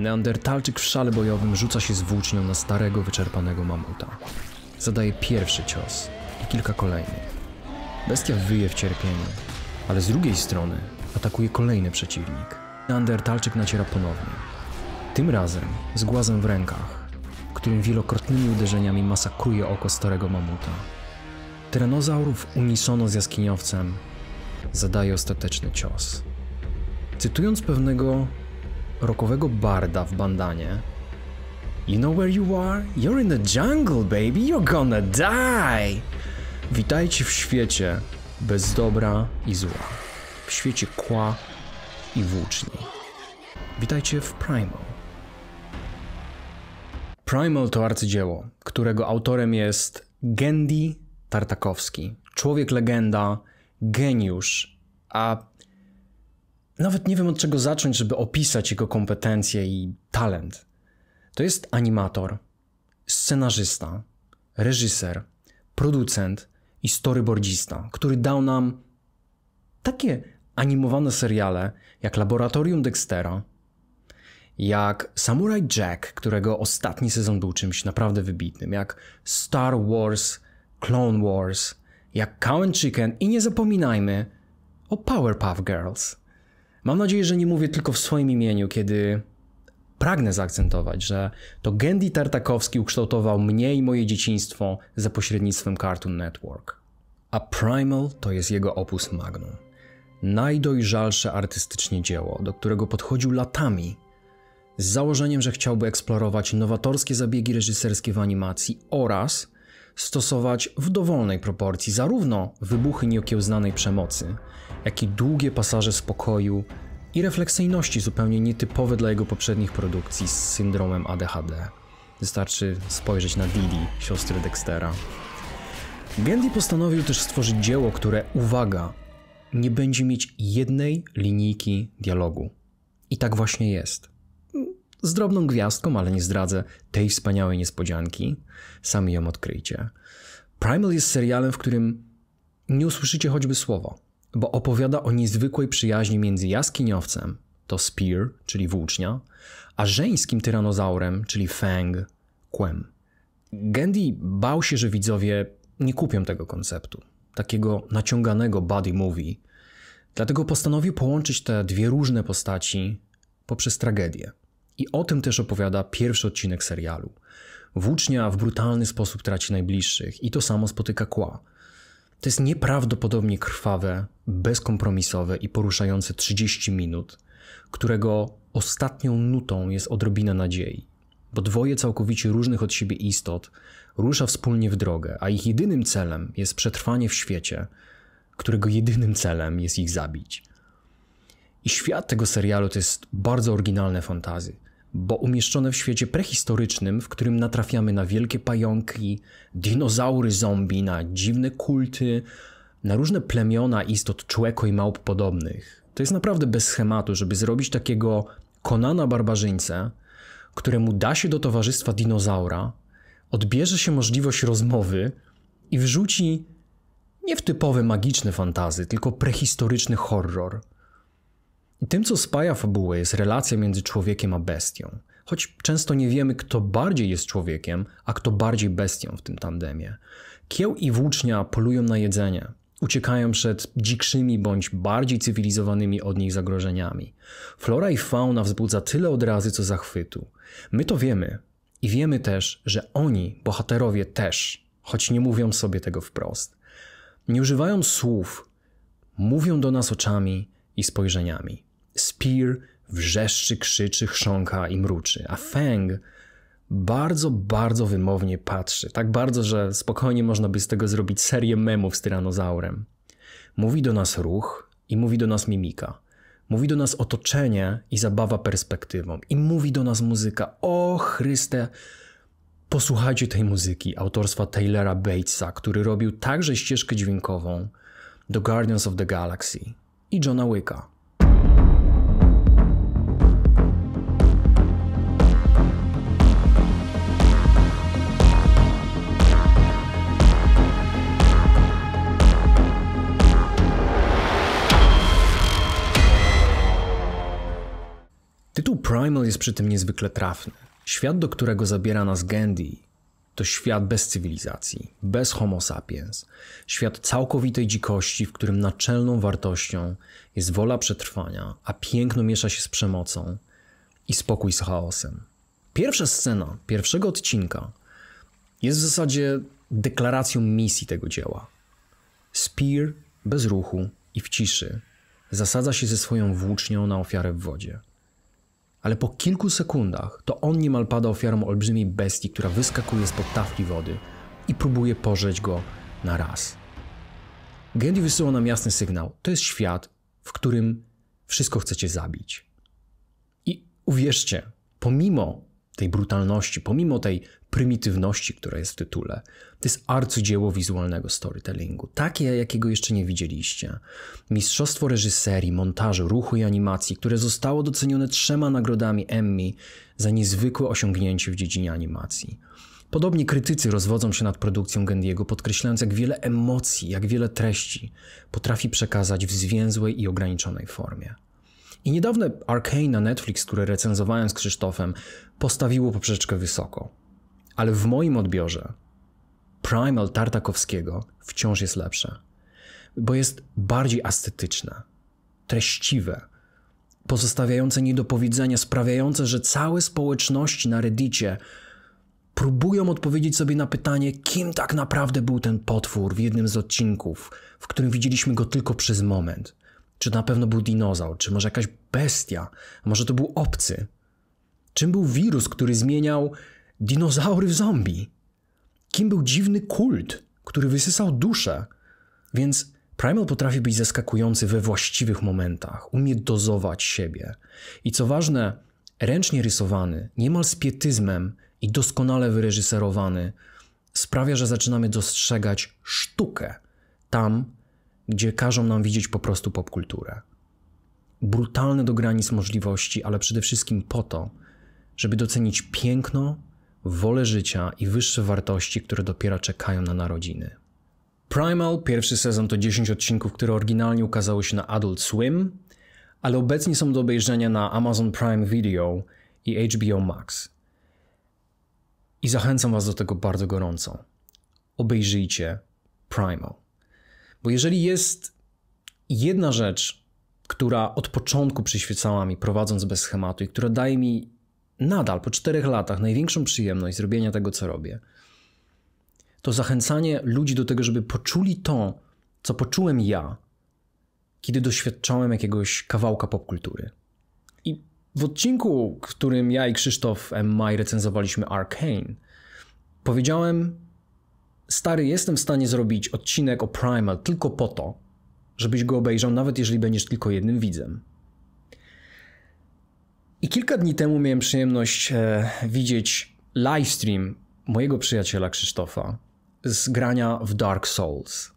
Neandertalczyk w szale bojowym rzuca się z włócznią na starego, wyczerpanego mamuta. Zadaje pierwszy cios i kilka kolejnych. Bestia wyje w cierpieniu, ale z drugiej strony atakuje kolejny przeciwnik. Neandertalczyk naciera ponownie. Tym razem z głazem w rękach, którym wielokrotnymi uderzeniami masakruje oko starego mamuta. Tyranozaur w unisono z jaskiniowcem zadaje ostateczny cios. Cytując pewnego Rokowego barda w bandanie. You know where you are? You're in the jungle, baby, you're gonna die! Witajcie w świecie bez dobra i zła. W świecie kła i włóczni. Witajcie w Primal. Primal to arcydzieło, którego autorem jest Gendy Tartakowski. Człowiek legenda, geniusz, a nawet nie wiem od czego zacząć, żeby opisać jego kompetencje i talent. To jest animator, scenarzysta, reżyser, producent i storyboardzista, który dał nam takie animowane seriale jak Laboratorium Dextera, jak Samurai Jack, którego ostatni sezon był czymś naprawdę wybitnym, jak Star Wars, Clone Wars, jak Cow and Chicken i nie zapominajmy o Powerpuff Girls. Mam nadzieję, że nie mówię tylko w swoim imieniu, kiedy pragnę zaakcentować, że to Gendy Tartakowski ukształtował mnie i moje dzieciństwo za pośrednictwem Cartoon Network. A Primal to jest jego opus magnum. Najdojrzalsze artystycznie dzieło, do którego podchodził latami, z założeniem, że chciałby eksplorować nowatorskie zabiegi reżyserskie w animacji oraz stosować w dowolnej proporcji zarówno wybuchy nieokiełznanej przemocy, jak i długie pasaże spokoju i refleksyjności zupełnie nietypowe dla jego poprzednich produkcji z syndromem ADHD. Wystarczy spojrzeć na Didi, siostry Dextera. Gandhi postanowił też stworzyć dzieło, które, uwaga, nie będzie mieć jednej linijki dialogu. I tak właśnie jest z drobną gwiazdką, ale nie zdradzę tej wspaniałej niespodzianki. Sami ją odkryjcie. Primal jest serialem, w którym nie usłyszycie choćby słowa, bo opowiada o niezwykłej przyjaźni między jaskiniowcem, to Spear, czyli włócznia, a żeńskim tyranozaurem, czyli Fang, kłem. Gendy bał się, że widzowie nie kupią tego konceptu, takiego naciąganego body movie, dlatego postanowił połączyć te dwie różne postaci poprzez tragedię. I o tym też opowiada pierwszy odcinek serialu. Włócznia w brutalny sposób traci najbliższych i to samo spotyka kła. To jest nieprawdopodobnie krwawe, bezkompromisowe i poruszające 30 minut, którego ostatnią nutą jest odrobina nadziei. Bo dwoje całkowicie różnych od siebie istot rusza wspólnie w drogę, a ich jedynym celem jest przetrwanie w świecie, którego jedynym celem jest ich zabić. I świat tego serialu to jest bardzo oryginalne fantazje bo umieszczone w świecie prehistorycznym, w którym natrafiamy na wielkie pająki, dinozaury zombie, na dziwne kulty, na różne plemiona istot człeko i małp podobnych. To jest naprawdę bez schematu, żeby zrobić takiego konana barbarzyńcę, któremu da się do towarzystwa dinozaura, odbierze się możliwość rozmowy i wrzuci nie w typowe magiczne fantazy, tylko prehistoryczny horror. Tym, co spaja fabułę, jest relacja między człowiekiem a bestią. Choć często nie wiemy, kto bardziej jest człowiekiem, a kto bardziej bestią w tym tandemie. Kieł i włócznia polują na jedzenie, uciekają przed dzikszymi bądź bardziej cywilizowanymi od nich zagrożeniami. Flora i fauna wzbudza tyle odrazy, co zachwytu. My to wiemy i wiemy też, że oni, bohaterowie, też, choć nie mówią sobie tego wprost. Nie używają słów, mówią do nas oczami i spojrzeniami. Spear wrzeszczy, krzyczy, chrząka i mruczy, a Fang bardzo, bardzo wymownie patrzy. Tak bardzo, że spokojnie można by z tego zrobić serię memów z tyranozaurem. Mówi do nas ruch i mówi do nas mimika. Mówi do nas otoczenie i zabawa perspektywą. I mówi do nas muzyka. O Chryste! Posłuchajcie tej muzyki autorstwa Taylora Batesa, który robił także ścieżkę dźwiękową do Guardians of the Galaxy i Johna Wicka. Primal jest przy tym niezwykle trafny. Świat, do którego zabiera nas Gandhi, to świat bez cywilizacji, bez homo sapiens. Świat całkowitej dzikości, w którym naczelną wartością jest wola przetrwania, a piękno miesza się z przemocą i spokój z chaosem. Pierwsza scena pierwszego odcinka jest w zasadzie deklaracją misji tego dzieła. Spear bez ruchu i w ciszy zasadza się ze swoją włócznią na ofiarę w wodzie ale po kilku sekundach to on niemal pada ofiarą olbrzymiej bestii, która wyskakuje z tafli wody i próbuje pożreć go na raz. Gendy wysyła nam jasny sygnał. To jest świat, w którym wszystko chcecie zabić. I uwierzcie, pomimo tej brutalności, pomimo tej prymitywności, która jest w tytule. To jest arcydzieło wizualnego storytellingu, takie jakiego jeszcze nie widzieliście. Mistrzostwo reżyserii, montażu, ruchu i animacji, które zostało docenione trzema nagrodami Emmy za niezwykłe osiągnięcie w dziedzinie animacji. Podobnie krytycy rozwodzą się nad produkcją Gendiego, podkreślając jak wiele emocji, jak wiele treści potrafi przekazać w zwięzłej i ograniczonej formie. I niedawne Arcane na Netflix, które recenzowałem z Krzysztofem, postawiło poprzeczkę wysoko. Ale w moim odbiorze Primal Tartakowskiego wciąż jest lepsze, bo jest bardziej estetyczne, treściwe, pozostawiające niedopowiedzenia, sprawiające, że całe społeczności na Reddicie próbują odpowiedzieć sobie na pytanie, kim tak naprawdę był ten potwór w jednym z odcinków, w którym widzieliśmy go tylko przez moment. Czy to na pewno był dinozaur, czy może jakaś bestia, a może to był obcy? Czym był wirus, który zmieniał dinozaury w zombie? Kim był dziwny kult, który wysysał duszę? Więc Primal potrafi być zaskakujący we właściwych momentach, umie dozować siebie. I co ważne, ręcznie rysowany, niemal z pietyzmem i doskonale wyreżyserowany, sprawia, że zaczynamy dostrzegać sztukę tam, gdzie każą nam widzieć po prostu popkulturę. Brutalne do granic możliwości, ale przede wszystkim po to, żeby docenić piękno, wolę życia i wyższe wartości, które dopiero czekają na narodziny. Primal, pierwszy sezon to 10 odcinków, które oryginalnie ukazały się na Adult Swim, ale obecnie są do obejrzenia na Amazon Prime Video i HBO Max. I zachęcam Was do tego bardzo gorąco. Obejrzyjcie Primal. Bo jeżeli jest jedna rzecz, która od początku przyświecała mi, prowadząc bez schematu i która daje mi nadal po czterech latach największą przyjemność zrobienia tego, co robię, to zachęcanie ludzi do tego, żeby poczuli to, co poczułem ja, kiedy doświadczałem jakiegoś kawałka popkultury. I w odcinku, którym ja i Krzysztof M. Maj recenzowaliśmy Arcane, powiedziałem stary, jestem w stanie zrobić odcinek o Primal tylko po to, żebyś go obejrzał, nawet jeżeli będziesz tylko jednym widzem. I kilka dni temu miałem przyjemność e, widzieć livestream mojego przyjaciela Krzysztofa z grania w Dark Souls.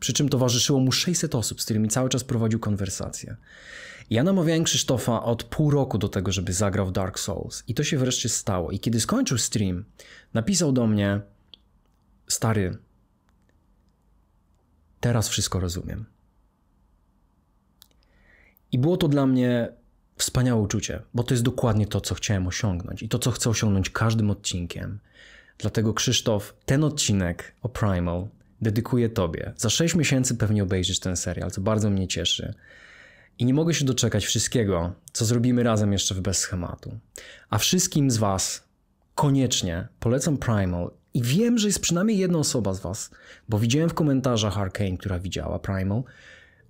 Przy czym towarzyszyło mu 600 osób, z którymi cały czas prowadził konwersacje. Ja namawiałem Krzysztofa od pół roku do tego, żeby zagrał w Dark Souls. I to się wreszcie stało. I kiedy skończył stream, napisał do mnie, Stary, teraz wszystko rozumiem. I było to dla mnie wspaniałe uczucie, bo to jest dokładnie to, co chciałem osiągnąć i to, co chcę osiągnąć każdym odcinkiem. Dlatego Krzysztof, ten odcinek o Primal dedykuję Tobie. Za 6 miesięcy pewnie obejrzysz ten serial, co bardzo mnie cieszy. I nie mogę się doczekać wszystkiego, co zrobimy razem jeszcze w bez schematu. A wszystkim z Was koniecznie polecam Primal i wiem, że jest przynajmniej jedna osoba z Was, bo widziałem w komentarzach Arkane, która widziała Primal.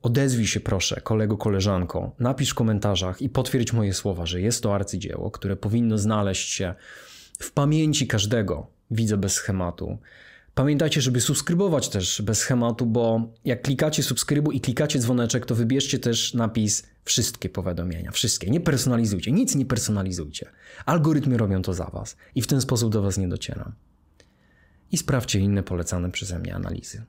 Odezwij się proszę, kolego, koleżanko, napisz w komentarzach i potwierdź moje słowa, że jest to arcydzieło, które powinno znaleźć się w pamięci każdego widza bez schematu. Pamiętajcie, żeby subskrybować też bez schematu, bo jak klikacie subskrybu i klikacie dzwoneczek, to wybierzcie też napis wszystkie powiadomienia, wszystkie. Nie personalizujcie, nic nie personalizujcie. Algorytmy robią to za was i w ten sposób do was nie docieram i sprawdźcie inne polecane przeze mnie analizy.